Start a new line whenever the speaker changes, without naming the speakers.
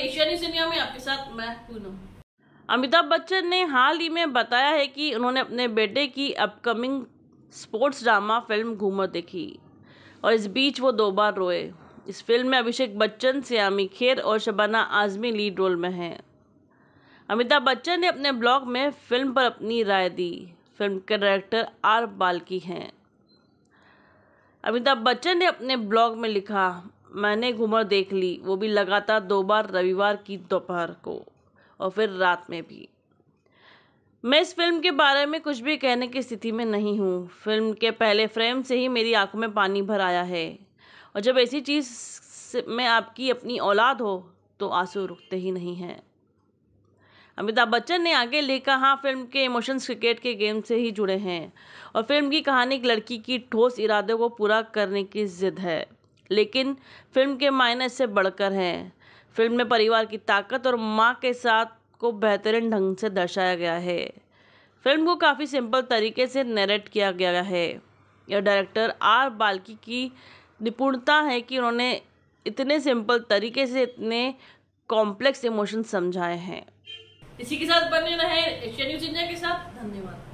Asia news India में आपके साथ मैं पूनम
अमिताभ बच्चन ने हाल ही में बताया है कि उन्होंने अपने बेटे की upcoming sports drama film Ghoomer देखी और इस बीच वो दो बार रोए इस फिल्म में अभिषेक बच्चन सियामी खेर और शबाना आजमी लीड रोल में हैं अमिताभ बच्चन ने अपने ब्लॉग में फिल्म पर अपनी राय दी फिल्म के डायरेक्टर आर बाल्की हैं अमिताभ बच्चन ने अपने ब्लॉग में लिखा मैंने घूमर देख ली वो भी लगातार दो बार रविवार की दोपहर को और फिर रात में भी मैं इस फिल्म के बारे में कुछ भी कहने की स्थिति में नहीं हूँ फिल्म के पहले फ्रेम से ही मेरी आंखों में पानी भर आया है और जब ऐसी चीज़ में आपकी अपनी औलाद हो तो आंसू रुकते ही नहीं हैं अमिताभ बच्चन ने आगे लिखा हाँ फिल्म के इमोशंस क्रिकेट के गेम से ही जुड़े हैं और फिल्म की कहानी एक लड़की की ठोस इरादे को पूरा करने की जिद है लेकिन फ़िल्म के मायने इससे बढ़कर हैं फ़िल्म में परिवार की ताकत और माँ के साथ को बेहतरीन ढंग से दर्शाया गया है फ़िल्म को काफ़ी सिंपल तरीके से नरेट किया गया है यह डायरेक्टर आर बाल्की की निपुणता है कि उन्होंने इतने सिंपल तरीके से इतने कॉम्प्लेक्स इमोशन समझाए
हैं इसी के साथ बने रहे एशिया न्यूज इंडिया के साथ धन्यवाद